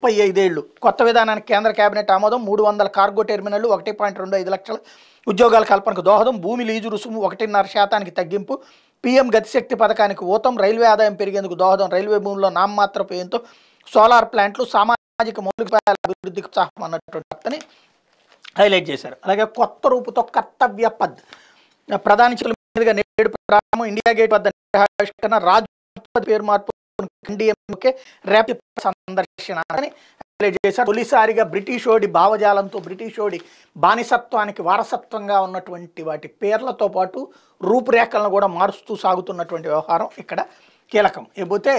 ముప్పై ఐదేళ్లు కొత్త విధానానికి కేంద్ర కేబినెట్ ఆమోదం మూడు వందల కార్గో టెర్మినల్ ఒకటి పాయింట్ రెండు ఐదు లక్షల ఉద్యోగాల కల్పనకు దోహదం భూమి లీజు రుసుము ఒకటిన్నర శాతానికి తగ్గింపు పీఎం గతిశక్తి పథకానికి ఊతం రైల్వే ఆదాయం పెరిగేందుకు దోహదం రైల్వే భూమిలో నామమాత్ర పేయంతో సోలార్ ప్లాంట్లు సామాజిక మౌలిక అభివృద్ధికి సహాయం అన్నటువంటి వార్తని హైలైట్ చేశారు అలాగే కొత్త రూపుతో కర్తవ్య పద్ ప్రధాని మీదుగా నేడు ప్రారంభం ఇండియా గేట్ వద్ద రాజు పేరు మార్పు సందర్శనాన్ని చేశారు తొలిసారిగా బ్రిటిషోడి భావజాలంతో ఓడి బానిసత్వానికి వారసత్వంగా ఉన్నటువంటి వాటి పేర్లతో పాటు రూపురేఖలను కూడా మారుస్తూ సాగుతున్నటువంటి వ్యవహారం ఇక్కడ కీలకం ఇకపోతే